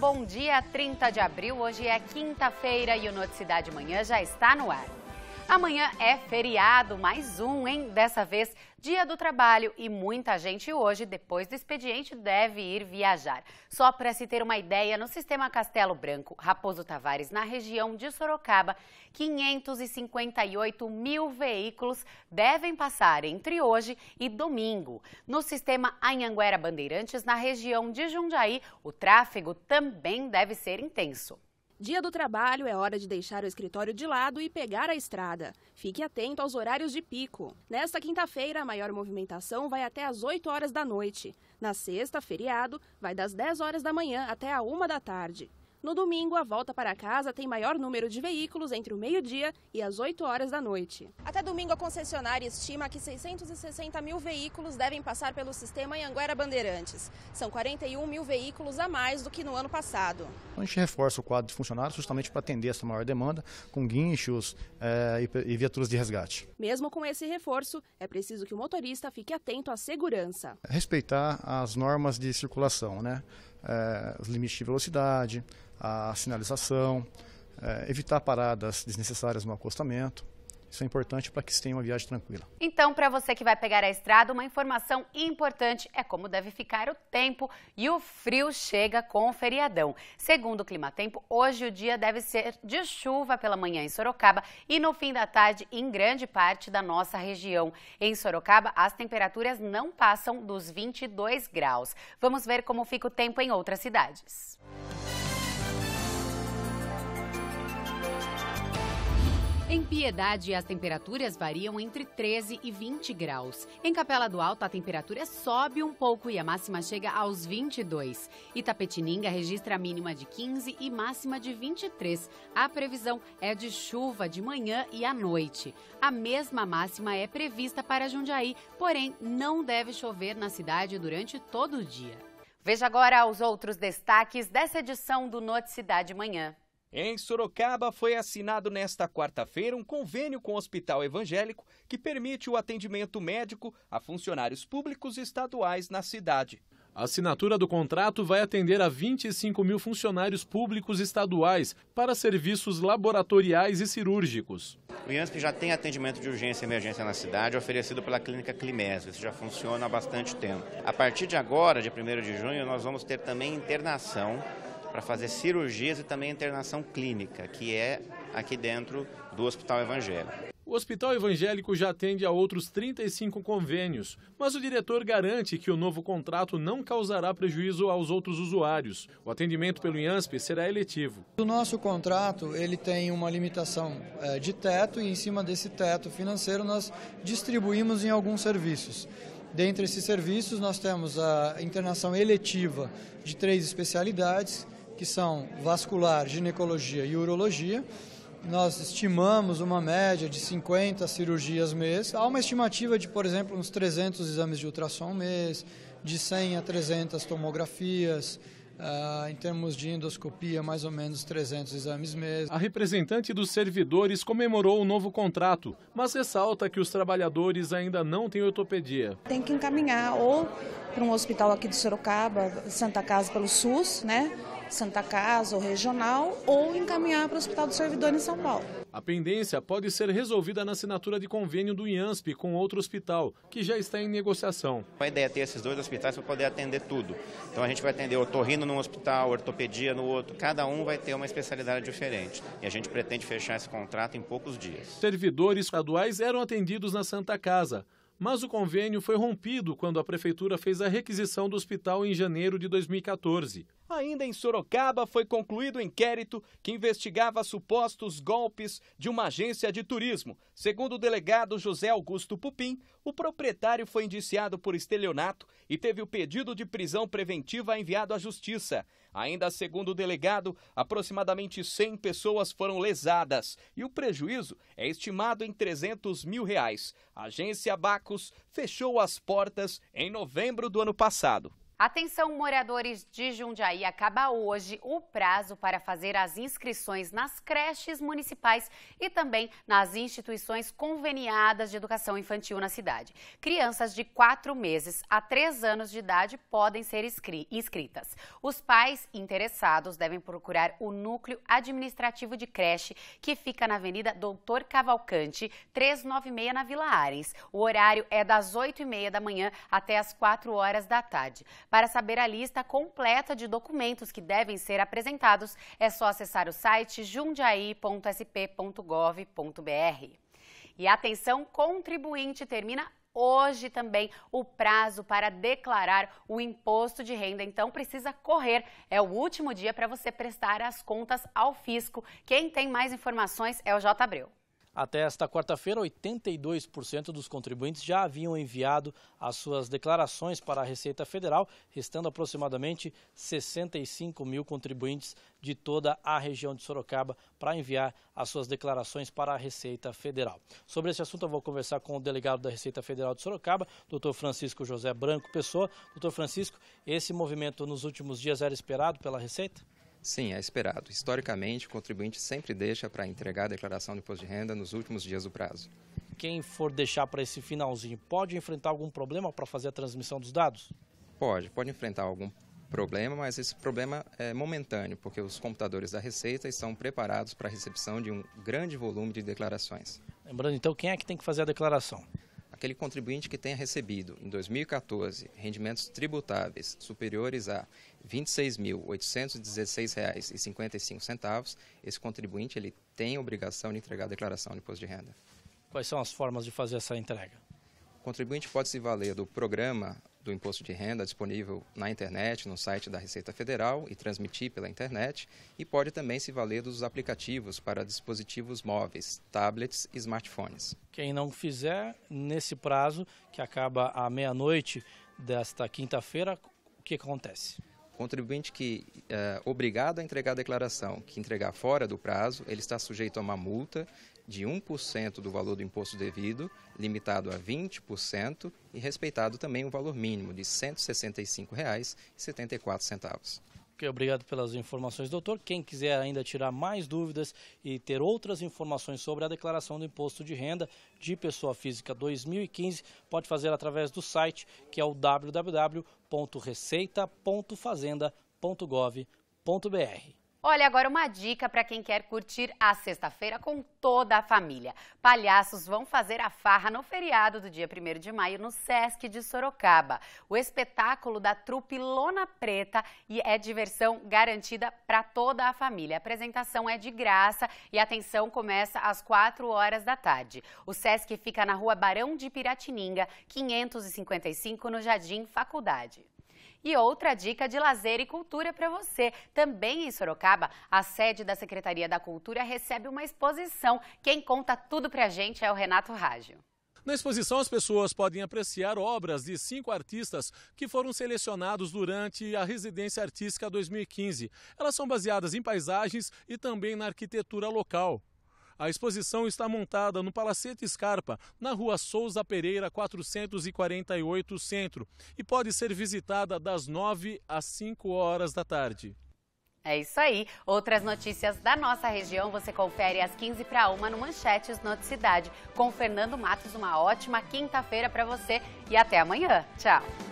bom dia, 30 de abril. Hoje é quinta-feira e o Noticidade Manhã já está no ar. Amanhã é feriado, mais um, hein? Dessa vez, dia do trabalho e muita gente hoje, depois do expediente, deve ir viajar. Só para se ter uma ideia, no sistema Castelo Branco, Raposo Tavares, na região de Sorocaba, 558 mil veículos devem passar entre hoje e domingo. No sistema Anhanguera Bandeirantes, na região de Jundiaí, o tráfego também deve ser intenso. Dia do trabalho é hora de deixar o escritório de lado e pegar a estrada. Fique atento aos horários de pico. Nesta quinta-feira, a maior movimentação vai até às 8 horas da noite. Na sexta, feriado, vai das 10 horas da manhã até a 1 da tarde. No domingo, a volta para casa tem maior número de veículos entre o meio-dia e as 8 horas da noite. Até domingo, a concessionária estima que 660 mil veículos devem passar pelo sistema Anguera Bandeirantes. São 41 mil veículos a mais do que no ano passado. A gente reforça o quadro de funcionários justamente para atender essa maior demanda, com guinchos eh, e viaturas de resgate. Mesmo com esse reforço, é preciso que o motorista fique atento à segurança. Respeitar as normas de circulação, né? é, os limites de velocidade, a sinalização, é, evitar paradas desnecessárias no acostamento. Isso é importante para que se tenha uma viagem tranquila. Então, para você que vai pegar a estrada, uma informação importante é como deve ficar o tempo e o frio chega com o feriadão. Segundo o Climatempo, hoje o dia deve ser de chuva pela manhã em Sorocaba e no fim da tarde em grande parte da nossa região. Em Sorocaba, as temperaturas não passam dos 22 graus. Vamos ver como fica o tempo em outras cidades. Em Piedade, as temperaturas variam entre 13 e 20 graus. Em Capela do Alto, a temperatura sobe um pouco e a máxima chega aos 22. Itapetininga registra a mínima de 15 e máxima de 23. A previsão é de chuva de manhã e à noite. A mesma máxima é prevista para Jundiaí, porém não deve chover na cidade durante todo o dia. Veja agora os outros destaques dessa edição do Noticidade Manhã. Em Sorocaba, foi assinado nesta quarta-feira um convênio com o Hospital Evangélico que permite o atendimento médico a funcionários públicos estaduais na cidade. A assinatura do contrato vai atender a 25 mil funcionários públicos estaduais para serviços laboratoriais e cirúrgicos. O IANSP já tem atendimento de urgência e emergência na cidade, oferecido pela Clínica Climes. Isso já funciona há bastante tempo. A partir de agora, de 1 de junho, nós vamos ter também internação para fazer cirurgias e também internação clínica, que é aqui dentro do Hospital Evangélico. O Hospital Evangélico já atende a outros 35 convênios, mas o diretor garante que o novo contrato não causará prejuízo aos outros usuários. O atendimento pelo IANSP será eletivo. O nosso contrato ele tem uma limitação eh, de teto e em cima desse teto financeiro nós distribuímos em alguns serviços. Dentre esses serviços nós temos a internação eletiva de três especialidades, que são vascular, ginecologia e urologia. Nós estimamos uma média de 50 cirurgias mês. Há uma estimativa de, por exemplo, uns 300 exames de ultrassom mês, de 100 a 300 tomografias, Uh, em termos de endoscopia, mais ou menos 300 exames mês. A representante dos servidores comemorou o novo contrato, mas ressalta que os trabalhadores ainda não têm ortopedia. Tem que encaminhar ou para um hospital aqui de Sorocaba, Santa Casa pelo SUS, né? Santa Casa ou regional ou encaminhar para o Hospital do Servidor em São Paulo. A pendência pode ser resolvida na assinatura de convênio do IANSP com outro hospital, que já está em negociação. A ideia é ter esses dois hospitais para poder atender tudo. Então a gente vai atender otorrino num hospital, ortopedia no outro, cada um vai ter uma especialidade diferente. E a gente pretende fechar esse contrato em poucos dias. Servidores estaduais eram atendidos na Santa Casa mas o convênio foi rompido quando a prefeitura fez a requisição do hospital em janeiro de 2014. Ainda em Sorocaba, foi concluído o inquérito que investigava supostos golpes de uma agência de turismo. Segundo o delegado José Augusto Pupim, o proprietário foi indiciado por estelionato e teve o pedido de prisão preventiva enviado à justiça. Ainda segundo o delegado, aproximadamente 100 pessoas foram lesadas e o prejuízo é estimado em 300 mil reais. A agência Bacos fechou as portas em novembro do ano passado. Atenção, moradores de Jundiaí, acaba hoje o prazo para fazer as inscrições nas creches municipais e também nas instituições conveniadas de educação infantil na cidade. Crianças de 4 meses a 3 anos de idade podem ser inscritas. Os pais interessados devem procurar o núcleo administrativo de creche, que fica na Avenida Doutor Cavalcante, 396 na Vila Ares. O horário é das 8h30 da manhã até as 4 horas da tarde. Para saber a lista completa de documentos que devem ser apresentados, é só acessar o site jundiaí.sp.gov.br. E atenção, contribuinte, termina hoje também o prazo para declarar o imposto de renda, então precisa correr. É o último dia para você prestar as contas ao fisco. Quem tem mais informações é o J. Abreu. Até esta quarta-feira, 82% dos contribuintes já haviam enviado as suas declarações para a Receita Federal, restando aproximadamente 65 mil contribuintes de toda a região de Sorocaba para enviar as suas declarações para a Receita Federal. Sobre esse assunto, eu vou conversar com o delegado da Receita Federal de Sorocaba, doutor Francisco José Branco Pessoa. Doutor Francisco, esse movimento nos últimos dias era esperado pela Receita? Sim, é esperado. Historicamente, o contribuinte sempre deixa para entregar a declaração de imposto de renda nos últimos dias do prazo. Quem for deixar para esse finalzinho, pode enfrentar algum problema para fazer a transmissão dos dados? Pode, pode enfrentar algum problema, mas esse problema é momentâneo, porque os computadores da Receita estão preparados para a recepção de um grande volume de declarações. Lembrando, então, quem é que tem que fazer a declaração? aquele contribuinte que tenha recebido, em 2014, rendimentos tributáveis superiores a R$ 26.816,55, esse contribuinte ele tem a obrigação de entregar a declaração de imposto de renda. Quais são as formas de fazer essa entrega? O contribuinte pode se valer do programa do imposto de renda disponível na internet, no site da Receita Federal e transmitir pela internet, e pode também se valer dos aplicativos para dispositivos móveis, tablets e smartphones. Quem não fizer nesse prazo, que acaba à meia-noite desta quinta-feira, o que acontece? contribuinte que é obrigado a entregar a declaração, que entregar fora do prazo, ele está sujeito a uma multa de 1% do valor do imposto devido, limitado a 20%, e respeitado também o valor mínimo de R$ 165,74. centavos. obrigado pelas informações, doutor. Quem quiser ainda tirar mais dúvidas e ter outras informações sobre a declaração do imposto de renda de pessoa física 2015, pode fazer através do site que é o www.receita.fazenda.gov.br. Olha agora uma dica para quem quer curtir a sexta-feira com toda a família. Palhaços vão fazer a farra no feriado do dia 1 de maio no Sesc de Sorocaba. O espetáculo da trupe Lona Preta e é diversão garantida para toda a família. A apresentação é de graça e a atenção começa às 4 horas da tarde. O Sesc fica na rua Barão de Piratininga, 555, no Jardim Faculdade. E outra dica de lazer e cultura para você. Também em Sorocaba, a sede da Secretaria da Cultura recebe uma exposição. Quem conta tudo para a gente é o Renato Rágio. Na exposição, as pessoas podem apreciar obras de cinco artistas que foram selecionados durante a Residência Artística 2015. Elas são baseadas em paisagens e também na arquitetura local. A exposição está montada no Palacete Scarpa, na rua Souza Pereira, 448 Centro, e pode ser visitada das 9 às 5 horas da tarde. É isso aí. Outras notícias da nossa região você confere às 15 para 1 no Manchetes Noticidade. Com Fernando Matos, uma ótima quinta-feira para você e até amanhã. Tchau.